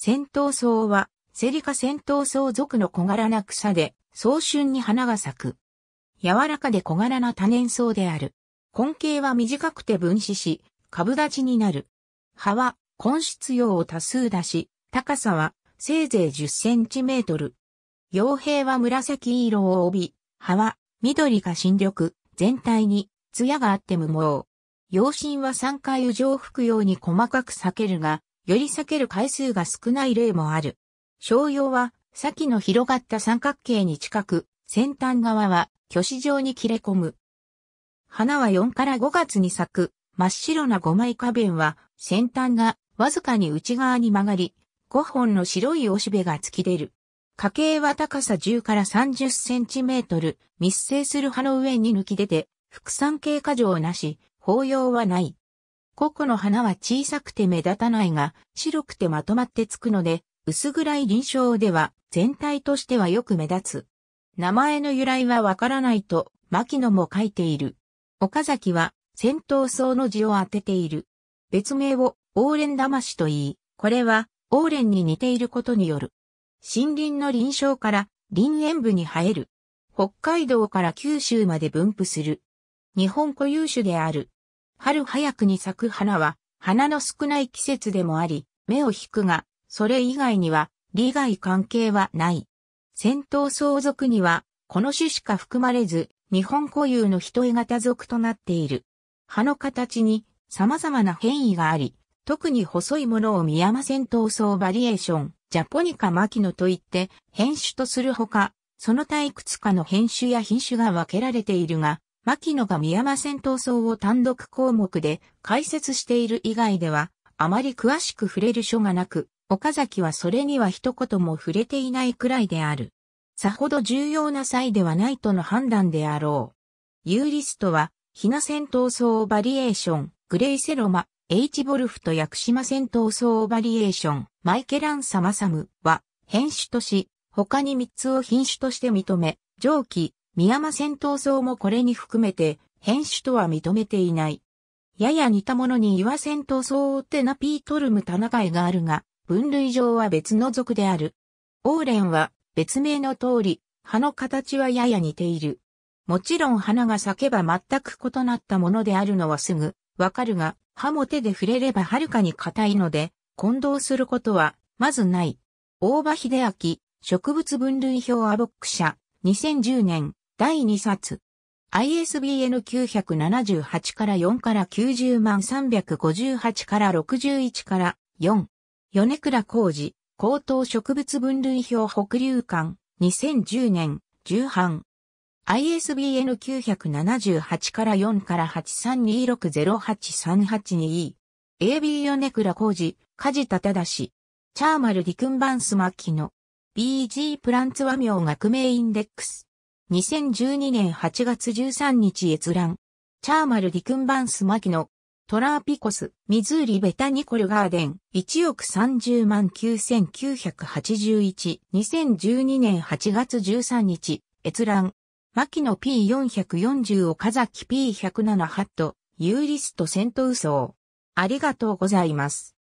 戦闘草は、セリカ戦闘草属の小柄な草で、早春に花が咲く。柔らかで小柄な多年草である。根茎は短くて分子し、株立ちになる。葉は、根質葉を多数出し、高さは、せいぜい10センチメートル。傭兵は紫色を帯び、葉は、緑が新緑、全体に、艶があって無毛。葉身は三回右上服用に細かく裂けるが、より避ける回数が少ない例もある。商用は、先の広がった三角形に近く、先端側は、巨子状に切れ込む。花は4から5月に咲く、真っ白な5枚花弁は、先端がわずかに内側に曲がり、5本の白いおしべが突き出る。花茎は高さ10から30センチメートル、密生する葉の上に抜き出て、副産経過剰なし、包要はない。ココの花は小さくて目立たないが、白くてまとまってつくので、薄暗い臨床では全体としてはよく目立つ。名前の由来はわからないと、牧野も書いている。岡崎は、戦闘層の字を当てている。別名を、オーレン魂と言い、これは、オーレンに似ていることによる。森林の臨床から、林園部に生える。北海道から九州まで分布する。日本固有種である。春早くに咲く花は、花の少ない季節でもあり、目を引くが、それ以外には、利害関係はない。戦闘相続には、この種しか含まれず、日本固有の人絵型属となっている。葉の形に様々な変異があり、特に細いものをミヤマ戦闘層バリエーション、ジャポニカマキノといって、変種とするほか、その他いくつかの変種や品種が分けられているが、牧野が宮間戦闘争を単独項目で解説している以外では、あまり詳しく触れる書がなく、岡崎はそれには一言も触れていないくらいである。さほど重要な際ではないとの判断であろう。ユーリストは、ひな戦闘争バリエーション、グレイセロマ、エイチボルフと屋久島戦闘争バリエーション、マイケランサマサムは、編種とし、他に3つを品種として認め、上記、三山戦闘層もこれに含めて、変種とは認めていない。やや似たものに岩戦闘層テナピートルム田中絵があるが、分類上は別の属である。オーレンは別名の通り、葉の形はやや似ている。もちろん花が咲けば全く異なったものであるのはすぐわかるが、葉も手で触れればはるかに硬いので、混同することはまずない。大場秀明、植物分類表アボック社、2010年、第2冊。ISBN 978から4から90万358から61から4。米倉浩二、高等植物分類表北流館、2010年、重版。ISBN 978から4から8 3 2 6 0 8 3 8 2 e AB 米倉浩二、梶田忠。チャーマル・ディクンバンス・マキノ。BG プランツ和名学名インデックス。2012年8月13日閲覧。チャーマル・ディクンバンス・マキノ。トラーピコス、ミズーリ・ベタニコル・ガーデン、1億30万9981、2012年8月13日、閲覧。マキノ P440 岡崎 P107 ハット、ユーリスト戦闘層。ありがとうございます。